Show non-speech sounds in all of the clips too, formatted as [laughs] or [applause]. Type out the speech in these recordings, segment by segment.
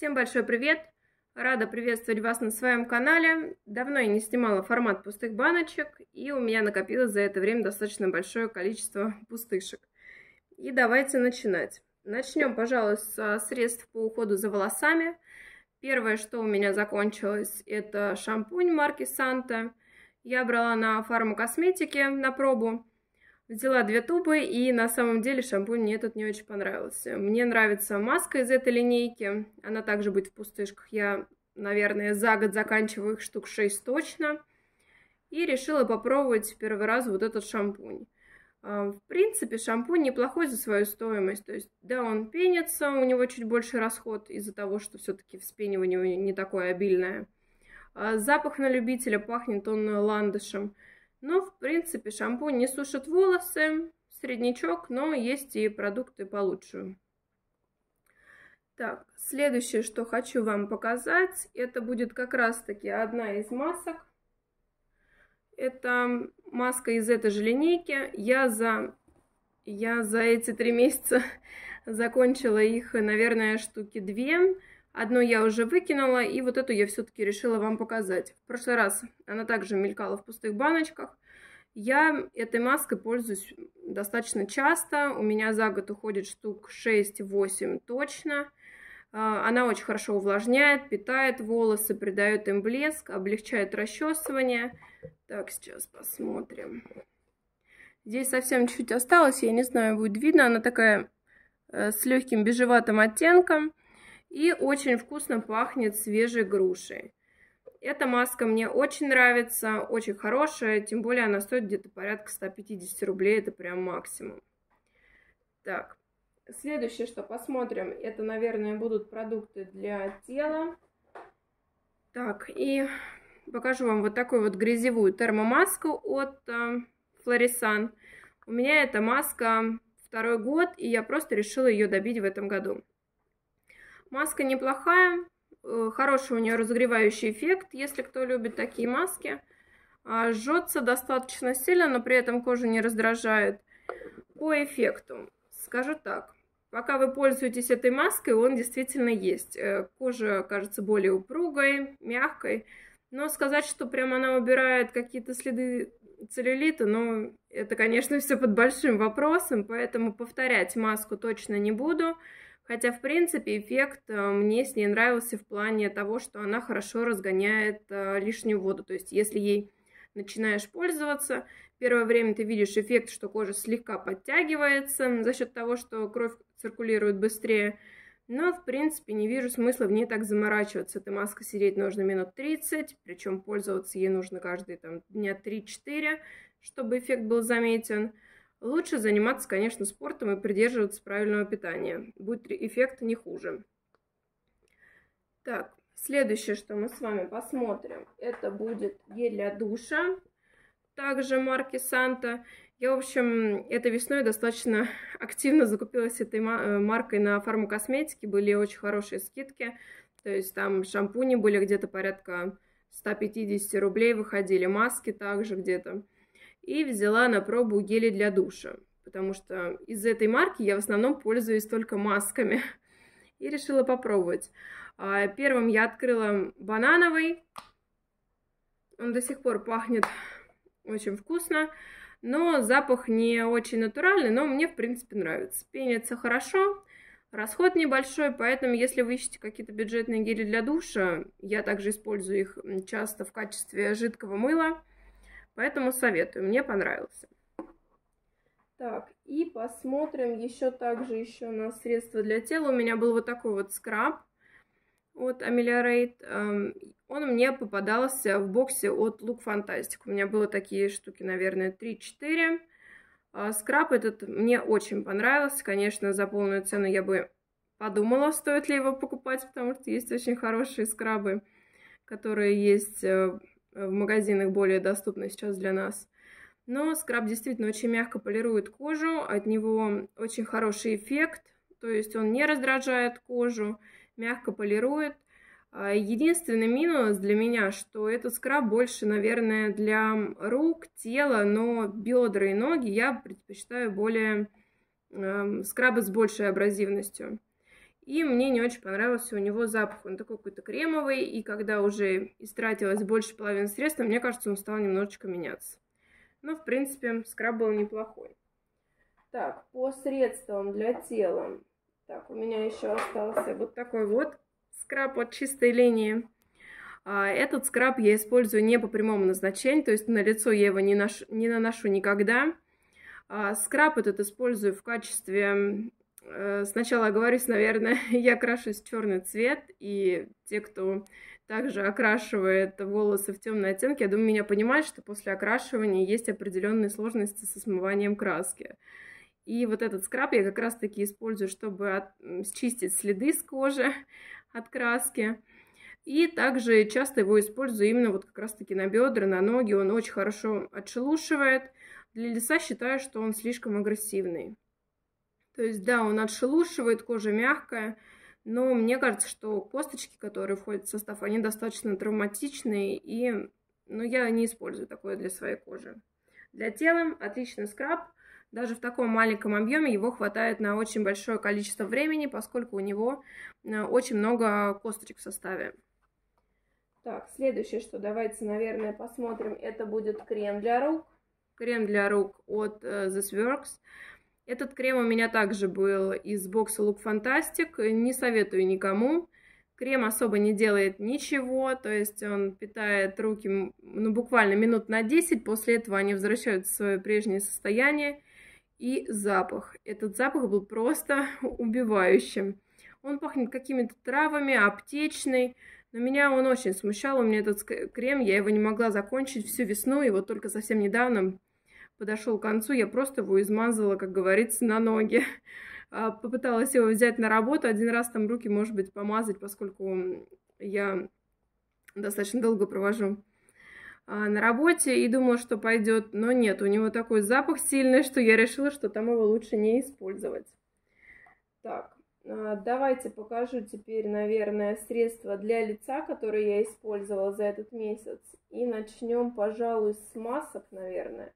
Всем большой привет! Рада приветствовать вас на своем канале. Давно я не снимала формат пустых баночек, и у меня накопилось за это время достаточно большое количество [laughs] пустышек. И давайте начинать. Начнем, пожалуй, с средств по уходу за волосами. Первое, что у меня закончилось, это шампунь марки Санта. Я брала на фармакосметике на пробу. Взяла две тубы, и на самом деле шампунь мне этот не очень понравился. Мне нравится маска из этой линейки. Она также будет в пустышках. Я, наверное, за год заканчиваю их штук 6 точно. И решила попробовать первый раз вот этот шампунь. А, в принципе, шампунь неплохой за свою стоимость. То есть, да, он пенится, у него чуть больше расход из-за того, что все-таки вспенивание не такое обильное. А, запах на любителя пахнет он ландышем. Но, ну, в принципе, шампунь не сушит волосы, среднячок, но есть и продукты получше. Так, следующее, что хочу вам показать, это будет как раз-таки одна из масок. Это маска из этой же линейки. Я за, я за эти три месяца [laughs] закончила их, наверное, штуки две. Одну я уже выкинула, и вот эту я все-таки решила вам показать. В прошлый раз она также мелькала в пустых баночках. Я этой маской пользуюсь достаточно часто. У меня за год уходит штук 6-8 точно. А, она очень хорошо увлажняет, питает волосы, придает им блеск, облегчает расчесывание. Так, сейчас посмотрим. Здесь совсем чуть осталось, я не знаю, будет видно. Она такая э, с легким бежеватым оттенком и очень вкусно пахнет свежей грушей. Эта маска мне очень нравится, очень хорошая, тем более она стоит где-то порядка 150 рублей, это прям максимум. Так, следующее, что посмотрим, это, наверное, будут продукты для тела. Так, и покажу вам вот такую вот грязевую термомаску от э, Florisan. У меня эта маска второй год, и я просто решила ее добить в этом году. Маска неплохая, э, хороший у нее разогревающий эффект, если кто любит такие маски. А, Жжется достаточно сильно, но при этом кожа не раздражает. По эффекту скажу так. Пока вы пользуетесь этой маской, он действительно есть. Э, кожа кажется более упругой, мягкой. Но сказать, что прям она убирает какие-то следы целлюлита, ну, это, конечно, все под большим вопросом, поэтому повторять маску точно не буду. Хотя, в принципе, эффект э, мне с ней нравился в плане того, что она хорошо разгоняет э, лишнюю воду. То есть, если ей начинаешь пользоваться, первое время ты видишь эффект, что кожа слегка подтягивается за счет того, что кровь циркулирует быстрее. Но, в принципе, не вижу смысла в ней так заморачиваться. Эта маска сидеть нужно минут 30, причем пользоваться ей нужно каждые там, дня 3-4, чтобы эффект был заметен. Лучше заниматься, конечно, спортом и придерживаться правильного питания. Будет эффект не хуже. Так, следующее, что мы с вами посмотрим, это будет гель для душа, также марки Санта. Я, в общем, этой весной достаточно [laughs] активно закупилась этой э, маркой на фармакосметике. Были очень хорошие скидки. То есть там шампуни были где-то порядка 150 рублей выходили, маски также где-то и взяла на пробу гели для душа, потому что из этой марки я в основном пользуюсь только масками, и решила попробовать. А, первым я открыла банановый, он до сих пор пахнет очень вкусно, но запах не очень натуральный, но мне, в принципе, нравится. Пенится хорошо, расход небольшой, поэтому, если вы ищете какие-то бюджетные гели для душа, я также использую их часто в качестве жидкого мыла, Поэтому советую, мне понравился. Так, и посмотрим еще также еще на средства для тела. У меня был вот такой вот скраб от Ameliorate. Эм, он мне попадался в боксе от Look Fantastic. У меня было такие штуки, наверное, 3-4. А скраб этот мне очень понравился. Конечно, за полную цену я бы подумала, стоит ли его покупать, потому что есть очень хорошие скрабы, которые есть э, Э, в магазинах более доступны сейчас для нас. Но скраб действительно очень мягко полирует кожу, от него очень хороший эффект, то есть он не раздражает кожу, мягко полирует. А, единственный минус для меня, что этот скраб больше, наверное, для рук, тела, но бедра и ноги я предпочитаю более эм, скрабы с большей абразивностью. И мне не очень понравился у него запах. Он такой какой-то кремовый, и когда уже истратилось больше половины средства, мне кажется, он стал немножечко меняться. Но, в принципе, скраб был неплохой. Так, по средствам для тела. Так, у меня еще остался вот такой вот скраб от чистой линии. А, этот скраб я использую не по прямому назначению, то есть на лицо я его не, ношу, не наношу никогда. А, скраб этот использую в качестве Э, сначала оговорюсь, наверное, [laughs] я крашусь в черный цвет, и те, кто также окрашивает волосы в темные оттенки, я думаю, меня понимают, что после окрашивания есть определенные сложности со смыванием краски. И вот этот скраб я как раз-таки использую, чтобы от... счистить следы с кожи [laughs] от краски. И также часто его использую именно вот как раз-таки на бедра, на ноги. Он очень хорошо отшелушивает. Для лица считаю, что он слишком агрессивный. То есть, да, он отшелушивает, кожа мягкая, но мне кажется, что косточки, которые входят в состав, они достаточно травматичные, и ну, я не использую такое для своей кожи. Для тела отличный скраб. Даже в таком маленьком объеме его хватает на очень большое количество времени, поскольку у него э, очень много косточек в составе. Так, следующее, что давайте, наверное, посмотрим, это будет крем для рук. Крем для рук от э, The Works. Этот крем у меня также был из бокса Look Fantastic. Не советую никому. Крем особо не делает ничего, то есть он питает руки ну, буквально минут на 10, после этого они возвращаются в свое прежнее состояние. И запах. Этот запах был просто [laughs] убивающим. Он пахнет какими-то травами, аптечный, но меня он очень смущал, у меня этот крем, я его не могла закончить всю весну, и вот только совсем недавно подошел к концу, я просто его измазала, как говорится, на ноги. [laughs] А, попыталась его взять на работу, один раз там руки, может быть, помазать, поскольку я достаточно долго провожу а, на работе и думала, что пойдет, но нет, у него такой запах сильный, что я решила, что там его лучше не использовать. Так, а, давайте покажу теперь, наверное, средства для лица, которые я использовала за этот месяц. И начнем, пожалуй, с масок, наверное.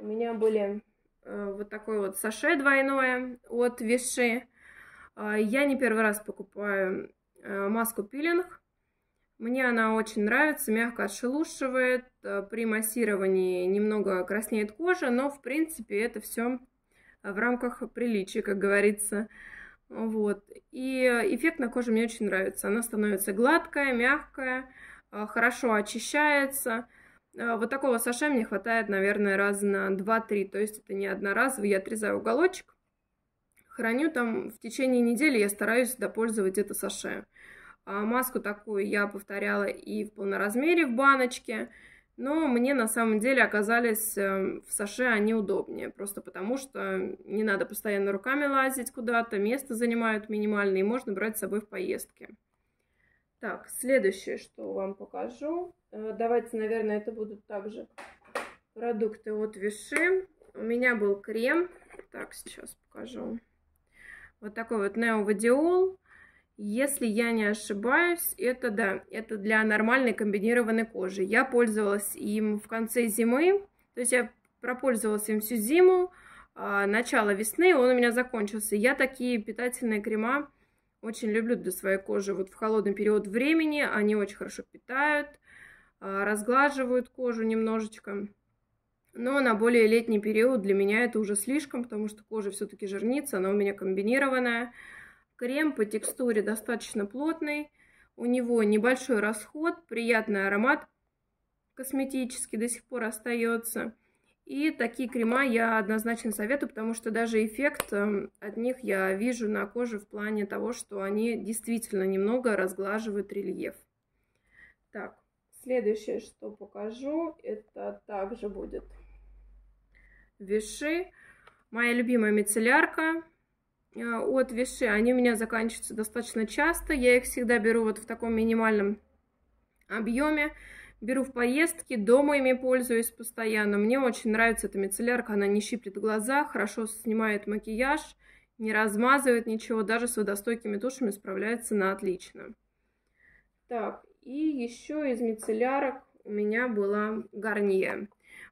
У меня были э, вот такой вот саше двойное от Виши. А, я не первый раз покупаю э, маску пилинг. Мне она очень нравится, мягко отшелушивает, э, при массировании немного краснеет кожа, но в принципе это все в рамках приличия, как говорится. Вот. И эффект на коже мне очень нравится. Она становится гладкая, мягкая, хорошо очищается. Э, вот такого саше мне хватает, наверное, раз на 2-3. То есть это не одноразовый, я отрезаю уголочек, храню там в течение недели, я стараюсь допользовать это саше. А маску такую я повторяла и в полноразмере в баночке, но мне на самом деле оказались эм, в саше они удобнее, просто потому что не надо постоянно руками лазить куда-то, место занимают минимальное, и можно брать с собой в поездки. Так, следующее, что вам покажу. Э, давайте, наверное, это будут также продукты от Виши. У меня был крем. Так, сейчас покажу. Вот такой вот неовадиол. Если я не ошибаюсь, это да, это для нормальной комбинированной кожи. Я пользовалась им в конце зимы, то есть я пропользовалась им всю зиму, а начало весны, он у меня закончился. Я такие питательные крема очень люблю для своей кожи. Вот в холодный период времени они очень хорошо питают, а, разглаживают кожу немножечко. Но на более летний период для меня это уже слишком, потому что кожа все-таки жирнится, она у меня комбинированная. Крем по текстуре достаточно плотный, у него небольшой расход, приятный аромат косметический до сих пор остается. И такие крема я однозначно советую, потому что даже эффект эм, от них я вижу на коже в плане того, что они действительно немного разглаживают рельеф. Так, Следующее, что покажу, это также будет виши. Моя любимая мицеллярка э, от виши. Они у меня заканчиваются достаточно часто. Я их всегда беру вот в таком минимальном объеме. Беру в поездки, дома ими пользуюсь постоянно. Мне очень нравится эта мицеллярка, она не щиплет глаза, хорошо снимает макияж, не размазывает ничего, даже с водостойкими тушами справляется на отлично. Так, и еще из мицеллярок у меня была гарния.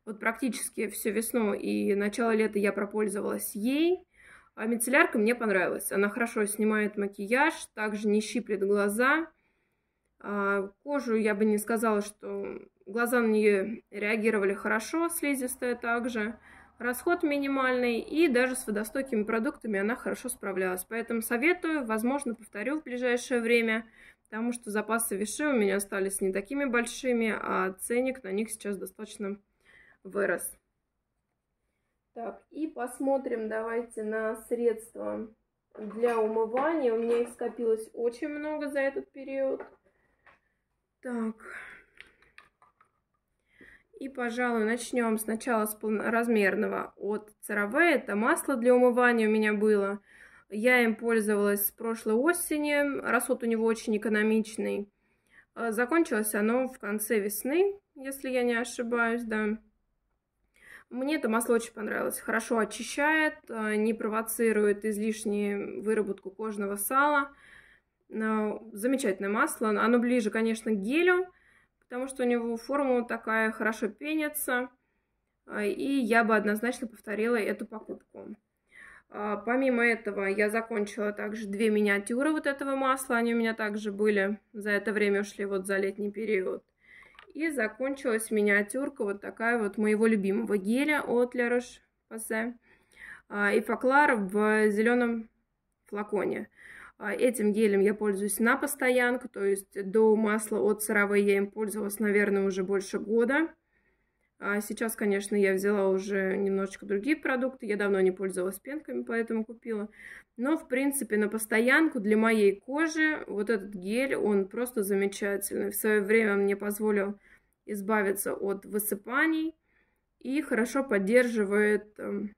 Вот практически всю весну и начало лета я пропользовалась ей. А мицеллярка мне понравилась. Она хорошо снимает макияж, также не щиплет глаза. А кожу я бы не сказала, что глаза на нее реагировали хорошо, слизистая также. Расход минимальный и даже с водостойкими продуктами она хорошо справлялась. Поэтому советую, возможно, повторю в ближайшее время – потому что запасы виши у меня остались не такими большими, а ценник на них сейчас достаточно вырос. Так, и посмотрим давайте на средства для умывания. У меня их скопилось очень много за этот период. Так. И, пожалуй, начнем сначала с полноразмерного от CeraVe. Это масло для умывания у меня было. Я им пользовалась с прошлой осени. Расход у него очень экономичный. Э, закончилось оно в конце весны, если я не ошибаюсь, да. Мне это масло очень понравилось. Хорошо очищает, э, не провоцирует излишнюю выработку кожного сала. Э, замечательное масло. Оно ближе, конечно, к гелю, потому что у него формула такая, хорошо пенится. И я бы однозначно повторила эту покупку. А, помимо этого я закончила также две миниатюры вот этого масла, они у меня также были, за это время ушли вот за летний период. И закончилась миниатюрка вот такая вот моего любимого геля от La Roche-Posay а, и факлар в зеленом флаконе. А, этим гелем я пользуюсь на постоянку, то есть до масла от сыровой я им пользовалась, наверное, уже больше года. А сейчас, конечно, я взяла уже немножечко другие продукты. Я давно не пользовалась пенками, поэтому купила. Но, в принципе, на постоянку для моей кожи вот этот гель, он просто замечательный. В свое время он мне позволил избавиться от высыпаний и хорошо поддерживает эм,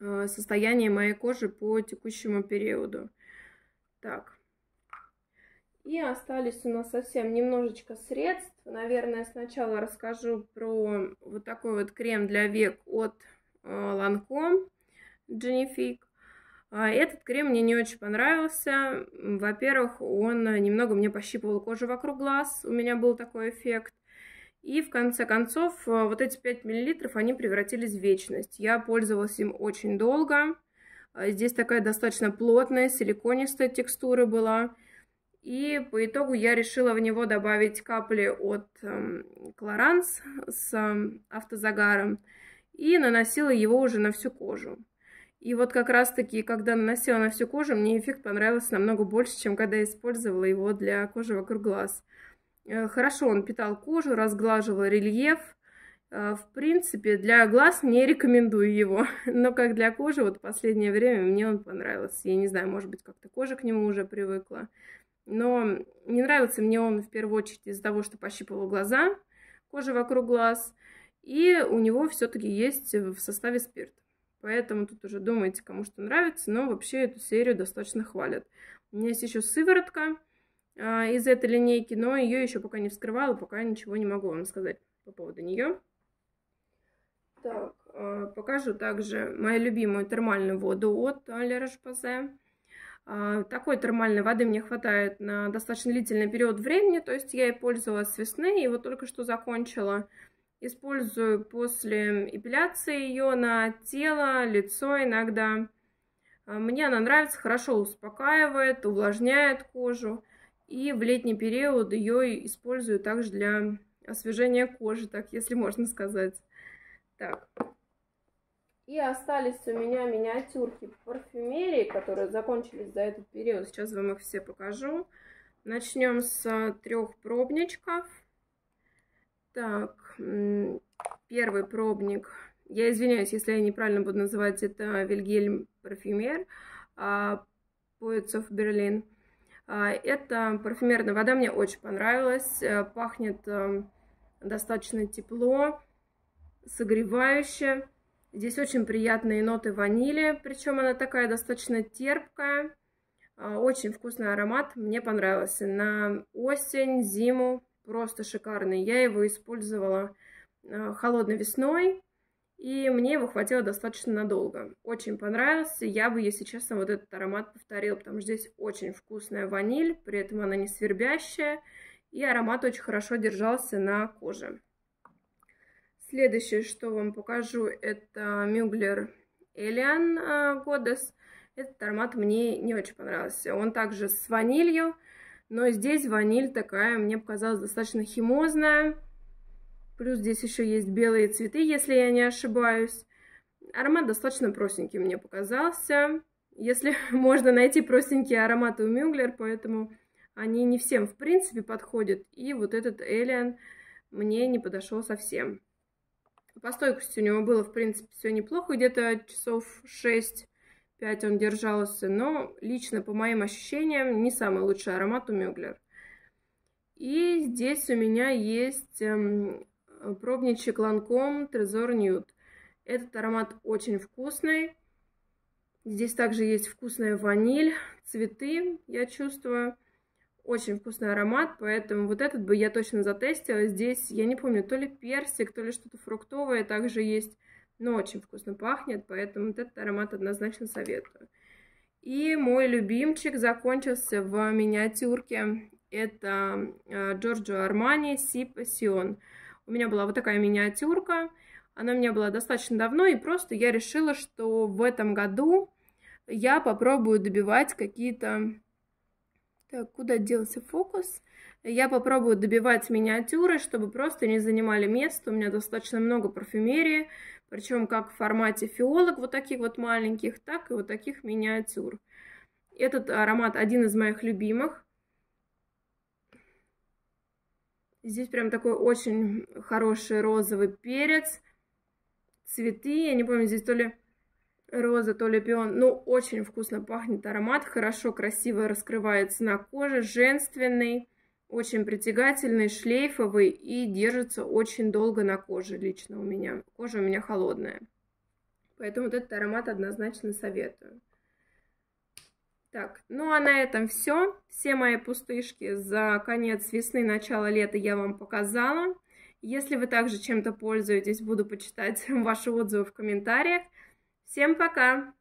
э, состояние моей кожи по текущему периоду. Так, и остались у нас совсем немножечко средств. Наверное, сначала расскажу про вот такой вот крем для век от Ланком э, Дженнифик. Этот крем мне не очень понравился. Во-первых, он э, немного мне пощипывал кожу вокруг глаз. У меня был такой эффект. И в конце концов, э, вот эти 5 мл, они превратились в вечность. Я пользовалась им очень долго. А, здесь такая достаточно плотная, силиконистая текстура была. И по итогу я решила в него добавить капли от эм, Клоранс с эм, автозагаром и наносила его уже на всю кожу. И вот как раз-таки, когда наносила на всю кожу, мне эффект понравился намного больше, чем когда я использовала его для кожи вокруг глаз. Э, хорошо он питал кожу, разглаживал рельеф. Э, в принципе, для глаз не рекомендую его, [laughs] но как для кожи, вот в последнее время мне он понравился. Я не знаю, может быть, как-то кожа к нему уже привыкла. Но не нравился мне он в первую очередь из-за того, что пощипывал глаза, кожа вокруг глаз. И у него все-таки есть в составе спирт. Поэтому тут уже думайте, кому что нравится, но вообще эту серию достаточно хвалят. У меня есть еще сыворотка а, из этой линейки, но ее еще пока не вскрывала, пока ничего не могу вам сказать по поводу нее. Так, а, покажу также мою любимую термальную воду от Лера Шпазе. А, такой термальной воды мне хватает на достаточно длительный период времени, то есть я и пользовалась с весны, и вот только что закончила. Использую после эпиляции ее на тело, лицо иногда. А, мне она нравится, хорошо успокаивает, увлажняет кожу. И в летний период ее использую также для освежения кожи, так если можно сказать. Так, и остались у меня миниатюрки парфюмерии, которые закончились за этот период. Сейчас вам их все покажу. Начнем с а, трех пробничков. Так, первый пробник. Я извиняюсь, если я неправильно буду называть это Вильгельм Парфюмер, а, Поэтцов Берлин. А, это парфюмерная вода, мне очень понравилась. Э, пахнет э, достаточно тепло, согревающе. Здесь очень приятные ноты ванили, причем она такая достаточно терпкая. А, очень вкусный аромат, мне понравился. На осень, зиму просто шикарный. Я его использовала а, холодной весной, и мне его хватило достаточно надолго. Очень понравился. Я бы, если честно, вот этот аромат повторила, потому что здесь очень вкусная ваниль, при этом она не свербящая, и аромат очень хорошо держался на коже. Следующее, что вам покажу, это Мюглер Элиан Годес. А, этот аромат мне не очень понравился. Он также с ванилью, но здесь ваниль такая, мне показалась достаточно химозная. Плюс здесь еще есть белые цветы, если я не ошибаюсь. Аромат достаточно простенький мне показался. Если [laughs] можно найти простенькие ароматы у Мюглер, поэтому они не всем в принципе подходят. И вот этот Элиан мне не подошел совсем. По стойкости у него было, в принципе, все неплохо, где-то часов 6-5 он держался, но лично, по моим ощущениям, не самый лучший аромат у Мюглер. И здесь у меня есть эм, пробничек Ланком Трезор Ньют. Этот аромат очень вкусный. Здесь также есть вкусная ваниль, цветы, я чувствую. Очень вкусный аромат, поэтому вот этот бы я точно затестила. Здесь, я не помню, то ли персик, то ли что-то фруктовое также есть. Но очень вкусно пахнет, поэтому вот этот аромат однозначно советую. И мой любимчик закончился в миниатюрке. Это Джорджо э, Армани Си Пассион. У меня была вот такая миниатюрка. Она у меня была достаточно давно, и просто я решила, что в этом году я попробую добивать какие-то так, э, куда делся фокус? Я попробую добивать миниатюры, чтобы просто не занимали место. У меня достаточно много парфюмерии, причем как в формате фиолок, вот таких вот маленьких, так и вот таких миниатюр. Этот аромат один из моих любимых. Здесь прям такой очень хороший розовый перец, цветы, я не помню, здесь то ли роза, то ли пион. Ну, очень вкусно пахнет аромат, хорошо, красиво раскрывается на коже, женственный, очень притягательный, шлейфовый и держится очень долго на коже лично у меня. Кожа у меня холодная. Поэтому вот этот аромат однозначно советую. Так, ну а на этом все. Все мои пустышки за конец весны, начало лета я вам показала. Если вы также чем-то пользуетесь, буду почитать [laughs] ваши отзывы в комментариях. Всем пока!